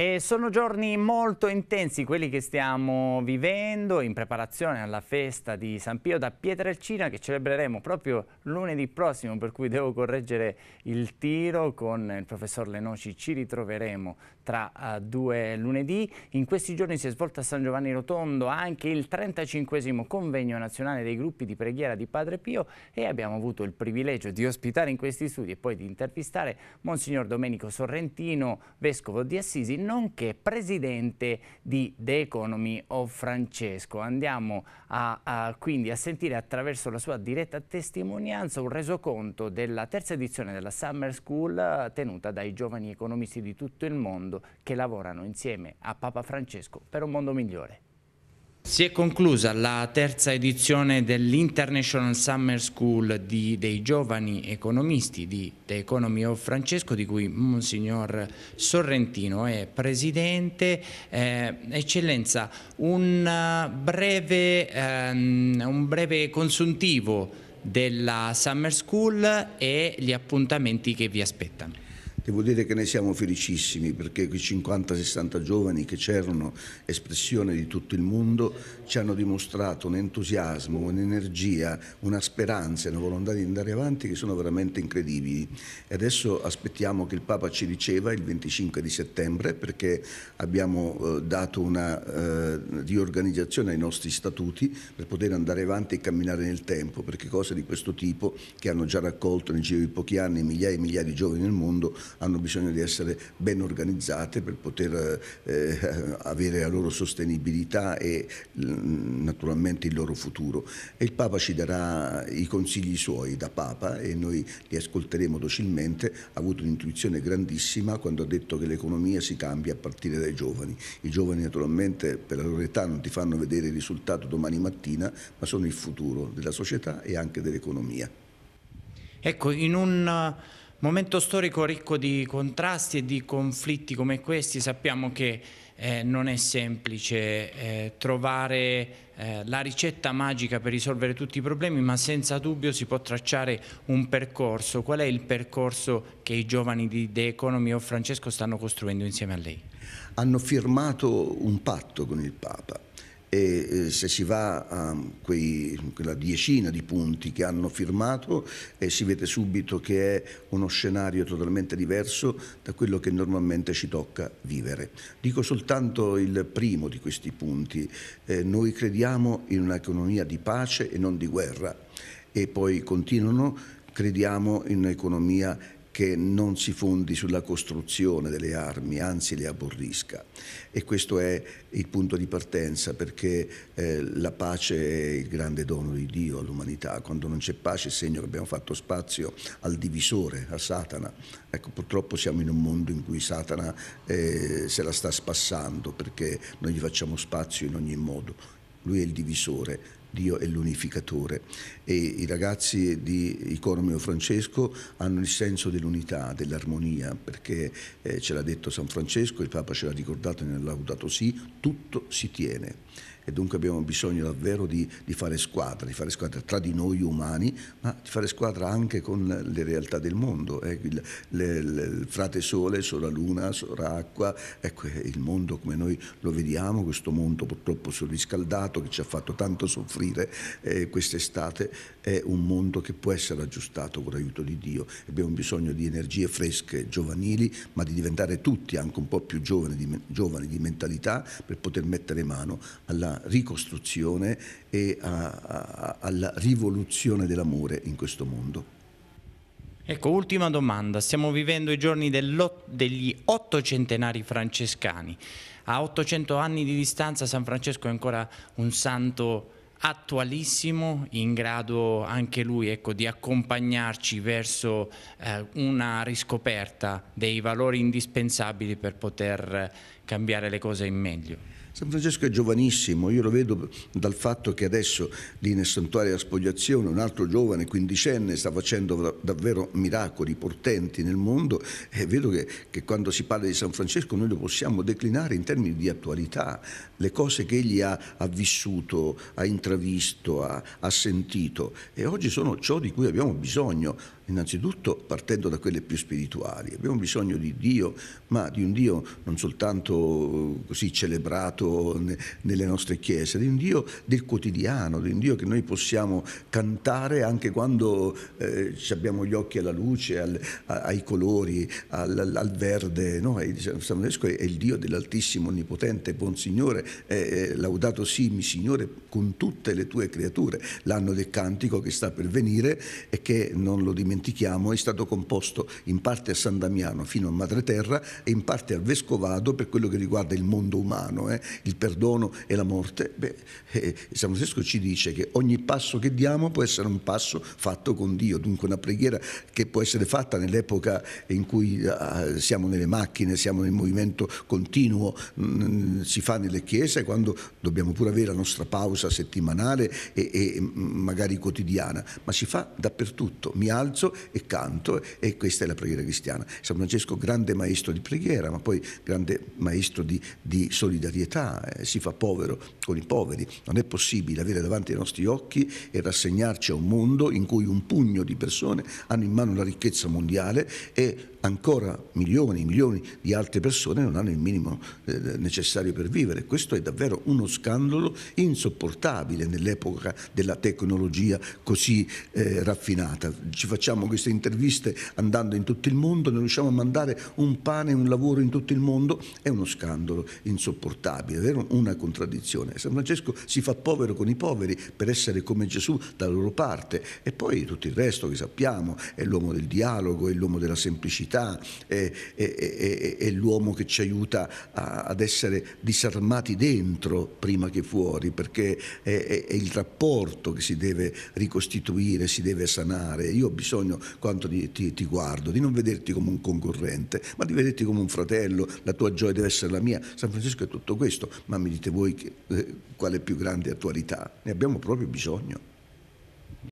E sono giorni molto intensi quelli che stiamo vivendo in preparazione alla festa di San Pio da Pietrelcina che celebreremo proprio lunedì prossimo per cui devo correggere il tiro con il professor Lenoci ci ritroveremo tra uh, due lunedì. In questi giorni si è svolto a San Giovanni Rotondo anche il 35 convegno nazionale dei gruppi di preghiera di Padre Pio e abbiamo avuto il privilegio di ospitare in questi studi e poi di intervistare Monsignor Domenico Sorrentino, Vescovo di Assisi nonché presidente di The Economy of Francesco. Andiamo a, a, quindi a sentire attraverso la sua diretta testimonianza un resoconto della terza edizione della Summer School tenuta dai giovani economisti di tutto il mondo che lavorano insieme a Papa Francesco per un mondo migliore. Si è conclusa la terza edizione dell'International Summer School di, dei giovani economisti di The Economy of Francesco di cui Monsignor Sorrentino è presidente. Eh, eccellenza, un eh, breve, ehm, un breve consuntivo della Summer School e gli appuntamenti che vi aspettano. Devo dire che ne siamo felicissimi perché quei 50-60 giovani che c'erano, espressione di tutto il mondo, ci hanno dimostrato un entusiasmo, un'energia, una speranza e una volontà di andare avanti che sono veramente incredibili. E adesso aspettiamo che il Papa ci riceva il 25 di settembre perché abbiamo eh, dato una eh, riorganizzazione ai nostri statuti per poter andare avanti e camminare nel tempo, perché cose di questo tipo che hanno già raccolto nel giro di pochi anni migliaia e migliaia di giovani nel mondo hanno bisogno di essere ben organizzate per poter eh, eh avere la loro sostenibilità e mm, naturalmente il loro futuro. E il Papa ci darà i consigli suoi da Papa e noi li ascolteremo docilmente. Ha avuto un'intuizione grandissima quando ha detto che l'economia si cambia a partire dai giovani. I giovani naturalmente per la loro età non ti fanno vedere il risultato domani mattina, ma sono il futuro della società e anche dell'economia. Ecco, in un Momento storico ricco di contrasti e di conflitti come questi, sappiamo che eh, non è semplice eh, trovare eh, la ricetta magica per risolvere tutti i problemi, ma senza dubbio si può tracciare un percorso. Qual è il percorso che i giovani di The Economy o Francesco stanno costruendo insieme a lei? Hanno firmato un patto con il Papa e eh, se si va a quei, quella diecina di punti che hanno firmato eh, si vede subito che è uno scenario totalmente diverso da quello che normalmente ci tocca vivere. Dico soltanto il primo di questi punti, eh, noi crediamo in un'economia di pace e non di guerra e poi continuano crediamo in un'economia che non si fondi sulla costruzione delle armi, anzi le aborrisca. E questo è il punto di partenza perché eh, la pace è il grande dono di Dio all'umanità. Quando non c'è pace è segno che abbiamo fatto spazio al divisore, a Satana. Ecco, purtroppo siamo in un mondo in cui Satana eh, se la sta spassando perché noi gli facciamo spazio in ogni modo lui è il divisore, Dio è l'unificatore e i ragazzi di Iconomio Francesco hanno il senso dell'unità, dell'armonia, perché eh, ce l'ha detto San Francesco, il Papa ce l'ha ricordato e ne ha Laudato sì, tutto si tiene e dunque abbiamo bisogno davvero di, di, fare squadra, di fare squadra tra di noi umani, ma di fare squadra anche con le realtà del mondo. Eh. Il, le, le, il frate Sole, sola Luna, sola Acqua, ecco eh, il mondo come noi lo vediamo, questo mondo purtroppo surriscaldato che ci ha fatto tanto soffrire eh, quest'estate, è un mondo che può essere aggiustato con l'aiuto di Dio. Abbiamo bisogno di energie fresche, giovanili, ma di diventare tutti anche un po' più giovani di, giovani di mentalità per poter mettere mano alla ricostruzione e a, a, alla rivoluzione dell'amore in questo mondo. Ecco, ultima domanda. Stiamo vivendo i giorni degli ottocentenari francescani. A 800 anni di distanza San Francesco è ancora un santo attualissimo, in grado anche lui ecco, di accompagnarci verso eh, una riscoperta dei valori indispensabili per poter cambiare le cose in meglio. San Francesco è giovanissimo, io lo vedo dal fatto che adesso lì nel santuario della spogliazione un altro giovane quindicenne sta facendo davvero miracoli portenti nel mondo e vedo che, che, quando si parla di San Francesco noi lo possiamo declinare in termini di attualità, le cose che egli ha, ha vissuto, ha intravisto, ha, ha sentito e oggi sono ciò di cui abbiamo bisogno innanzitutto partendo da quelle più spirituali. Abbiamo bisogno di Dio, ma di un Dio non soltanto eh, così celebrato nelle nostre chiese, di un Dio del quotidiano, di un Dio che noi possiamo cantare anche quando eh, abbiamo gli occhi alla luce, al, ai colori, al, al verde. No? San Francesco è il Dio dell'Altissimo Onnipotente, buon Signore, eh, laudato sì, mi Signore, con tutte le tue creature. L'anno del cantico che sta per venire e che, non lo dimentichiamo, è stato composto in parte a San Damiano fino a Madreterra e in parte al Vescovado per quello quello che riguarda il mondo umano, eh, il perdono e la morte, beh, eh, San Francesco ci dice che ogni passo che diamo può essere un passo fatto con Dio, dunque una preghiera che può essere fatta nell'epoca in cui eh, siamo nelle macchine, siamo nel movimento continuo, mh, mm, si fa nelle chiese quando dobbiamo pure avere la nostra pausa settimanale e, e mm, magari quotidiana, ma si fa dappertutto, mi alzo e canto e questa è la preghiera cristiana. San Francesco grande maestro di preghiera, ma poi grande maestro maestro di, di solidarietà, eh, si fa povero con i poveri. Non è possibile avere davanti ai nostri occhi e rassegnarci a un mondo in cui un pugno di persone hanno in mano la ricchezza mondiale e ancora milioni e milioni di altre persone non hanno il minimo eh, necessario per vivere. Questo è davvero uno scandalo insopportabile nell'epoca della tecnologia così eh, raffinata. Ci facciamo queste interviste andando in tutto il mondo, non riusciamo a mandare un pane, un lavoro in tutto il mondo, è un uno scandalo insopportabile, era una contraddizione. San Francesco si fa povero con i poveri per essere come Gesù dalla loro parte e poi tutto il resto che sappiamo, è l'uomo del dialogo, è l'uomo della semplicità, è, è, è, è l'uomo che ci aiuta a, ad essere disarmati dentro prima che fuori, perché è, il rapporto che si deve ricostituire, si deve sanare. Io ho bisogno, quanto ti, ti, ti guardo, di non vederti come un concorrente, ma di vederti come un fratello, la tua gioia deve essere la mia. San Francesco è tutto questo, ma mi dite voi che, eh, quale più grande attualità? Ne abbiamo proprio bisogno.